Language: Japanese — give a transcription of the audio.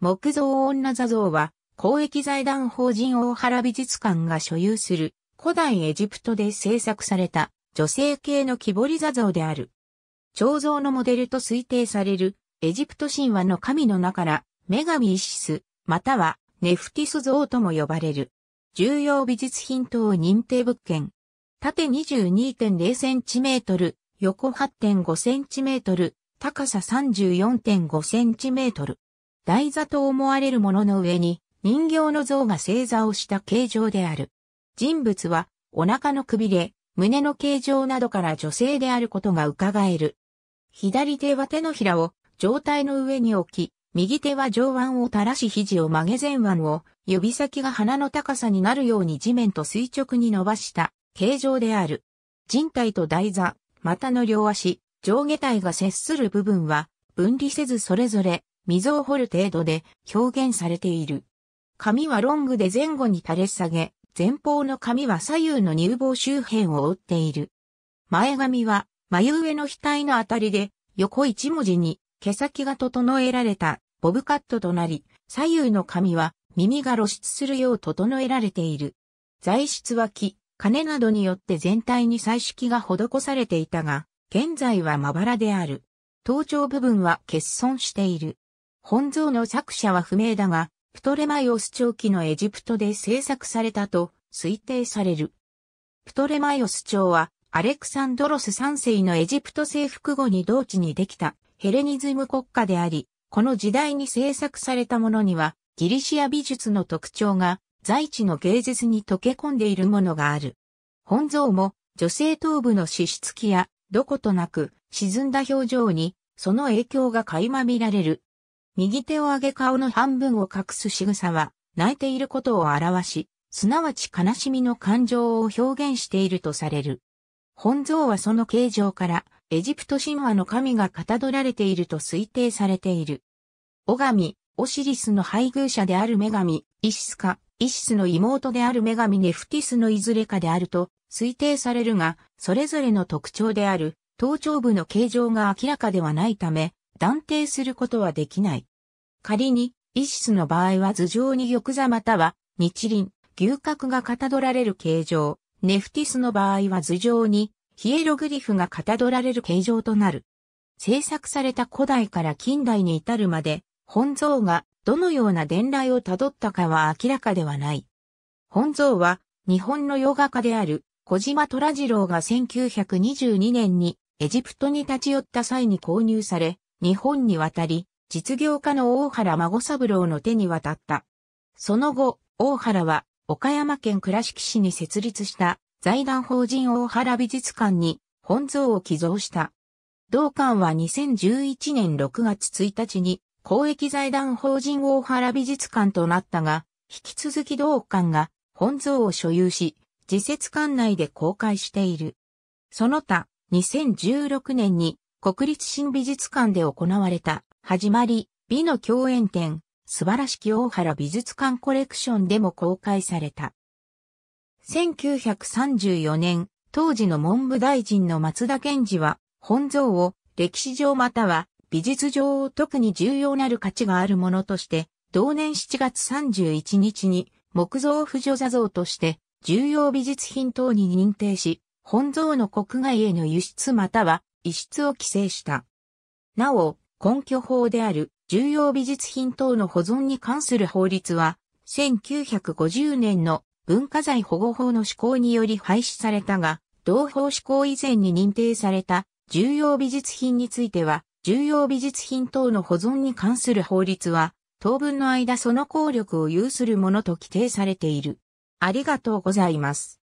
木造女座像は、公益財団法人大原美術館が所有する古代エジプトで制作された女性系の木彫り座像である。彫像のモデルと推定されるエジプト神話の神の中から女神イシス、またはネフティス像とも呼ばれる。重要美術品等認定物件。縦 22.0cm、横 8.5cm、高さ 34.5cm。台座と思われるものの上に人形の像が正座をした形状である。人物はお腹のくびれ、胸の形状などから女性であることが伺える。左手は手のひらを上体の上に置き、右手は上腕を垂らし肘を曲げ前腕を指先が鼻の高さになるように地面と垂直に伸ばした形状である。人体と台座、股の両足、上下体が接する部分は分離せずそれぞれ溝を掘る程度で表現されている。髪はロングで前後に垂れ下げ、前方の髪は左右の乳房周辺を覆っている。前髪は眉上の額のあたりで横一文字に毛先が整えられたボブカットとなり、左右の髪は耳が露出するよう整えられている。材質は木、金などによって全体に彩色が施されていたが、現在はまばらである。頭頂部分は欠損している。本像の作者は不明だが、プトレマイオス長期のエジプトで制作されたと推定される。プトレマイオス朝は、アレクサンドロス3世のエジプト征服後に同地にできたヘレニズム国家であり、この時代に制作されたものには、ギリシア美術の特徴が在地の芸術に溶け込んでいるものがある。本像も女性頭部の脂質器やどことなく沈んだ表情にその影響が垣間見られる。右手を上げ顔の半分を隠す仕草は、泣いていることを表し、すなわち悲しみの感情を表現しているとされる。本像はその形状から、エジプト神話の神がかたどられていると推定されている。オガミ、オシリスの配偶者である女神、イシスか、イシスの妹である女神ネフティスのいずれかであると推定されるが、それぞれの特徴である頭頂部の形状が明らかではないため、断定することはできない。仮に、イシスの場合は頭上に玉座または日輪、牛角がかたどられる形状、ネフティスの場合は頭上にヒエログリフがかたどられる形状となる。制作された古代から近代に至るまで、本像がどのような伝来をたどったかは明らかではない。本像は日本の洋画家である小島虎次郎が1922年にエジプトに立ち寄った際に購入され、日本に渡り、実業家の大原孫三郎の手に渡った。その後、大原は岡山県倉敷市に設立した財団法人大原美術館に本像を寄贈した。同館は2011年6月1日に公益財団法人大原美術館となったが、引き続き同館が本像を所有し、自設館内で公開している。その他、2016年に国立新美術館で行われた、始まり、美の共演展、素晴らしき大原美術館コレクションでも公開された。1934年、当時の文部大臣の松田賢治は、本像を歴史上または美術上特に重要なる価値があるものとして、同年7月31日に木造扶助座像として重要美術品等に認定し、本像の国外への輸出または遺失を規制した。なお、根拠法である重要美術品等の保存に関する法律は、1950年の文化財保護法の施行により廃止されたが、同法施行以前に認定された重要美術品については、重要美術品等の保存に関する法律は、当分の間その効力を有するものと規定されている。ありがとうございます。